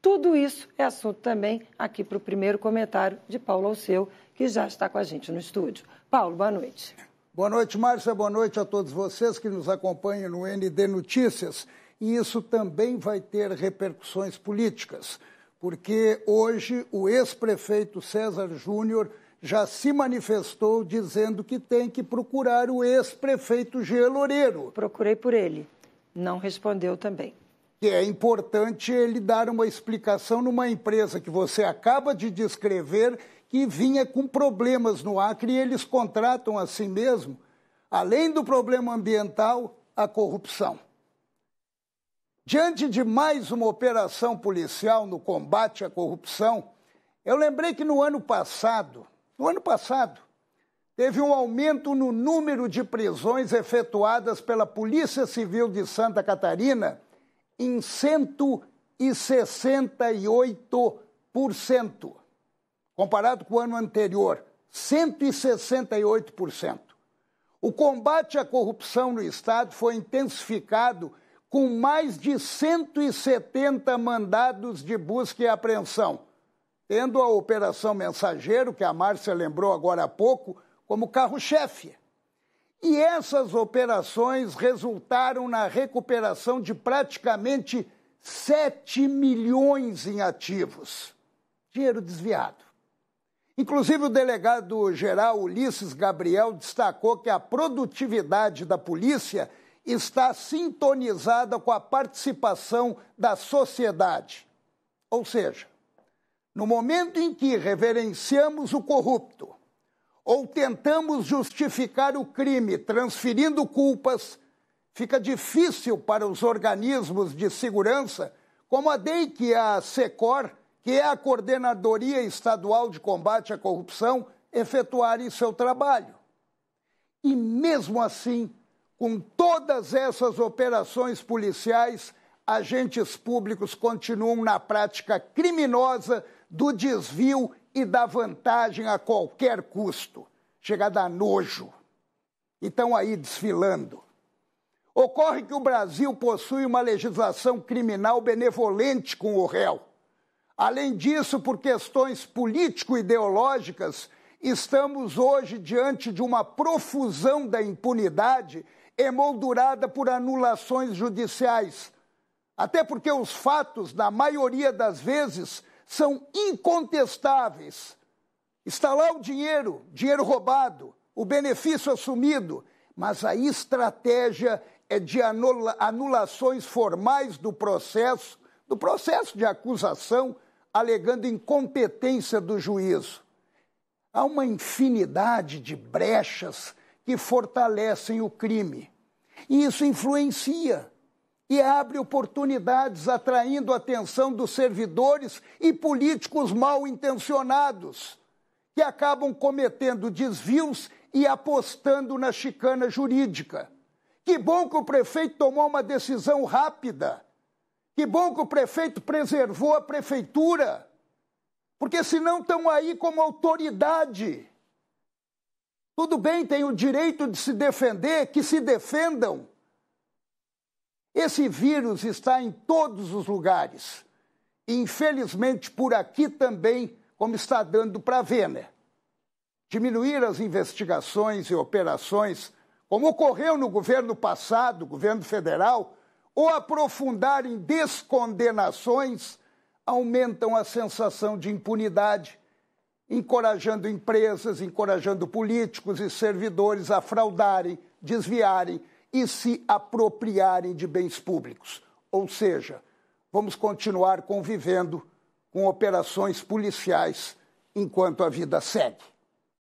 Tudo isso é assunto também aqui para o primeiro comentário de Paulo Alceu, que já está com a gente no estúdio. Paulo, boa noite. Boa noite, Márcia. Boa noite a todos vocês que nos acompanham no ND Notícias. E isso também vai ter repercussões políticas, porque hoje o ex-prefeito César Júnior já se manifestou dizendo que tem que procurar o ex-prefeito G. Loureiro. Procurei por ele. Não respondeu também que é importante ele dar uma explicação numa empresa que você acaba de descrever que vinha com problemas no Acre e eles contratam assim mesmo, além do problema ambiental, a corrupção. Diante de mais uma operação policial no combate à corrupção, eu lembrei que no ano passado, no ano passado, teve um aumento no número de prisões efetuadas pela Polícia Civil de Santa Catarina em 168%, comparado com o ano anterior, 168%. O combate à corrupção no Estado foi intensificado com mais de 170 mandados de busca e apreensão, tendo a Operação Mensageiro, que a Márcia lembrou agora há pouco, como carro-chefe. E essas operações resultaram na recuperação de praticamente 7 milhões em ativos. Dinheiro desviado. Inclusive, o delegado-geral Ulisses Gabriel destacou que a produtividade da polícia está sintonizada com a participação da sociedade. Ou seja, no momento em que reverenciamos o corrupto, ou tentamos justificar o crime transferindo culpas, fica difícil para os organismos de segurança, como a DEIC e é a SECOR, que é a Coordenadoria Estadual de Combate à Corrupção, efetuarem seu trabalho. E mesmo assim, com todas essas operações policiais, agentes públicos continuam na prática criminosa do desvio e dá vantagem a qualquer custo. Chega a dar nojo. E estão aí desfilando. Ocorre que o Brasil possui uma legislação criminal benevolente com o réu. Além disso, por questões político-ideológicas, estamos hoje diante de uma profusão da impunidade emoldurada por anulações judiciais. Até porque os fatos, na maioria das vezes, são incontestáveis. Está lá o dinheiro, dinheiro roubado, o benefício assumido, mas a estratégia é de anula anulações formais do processo, do processo de acusação, alegando incompetência do juízo. Há uma infinidade de brechas que fortalecem o crime. E isso influencia e abre oportunidades, atraindo a atenção dos servidores e políticos mal intencionados, que acabam cometendo desvios e apostando na chicana jurídica. Que bom que o prefeito tomou uma decisão rápida. Que bom que o prefeito preservou a prefeitura. Porque senão estão aí como autoridade. Tudo bem, tem o direito de se defender, que se defendam esse vírus está em todos os lugares. Infelizmente, por aqui também, como está dando para ver, né? Diminuir as investigações e operações, como ocorreu no governo passado, governo federal, ou aprofundar em descondenações, aumentam a sensação de impunidade, encorajando empresas, encorajando políticos e servidores a fraudarem, desviarem e se apropriarem de bens públicos. Ou seja, vamos continuar convivendo com operações policiais enquanto a vida segue.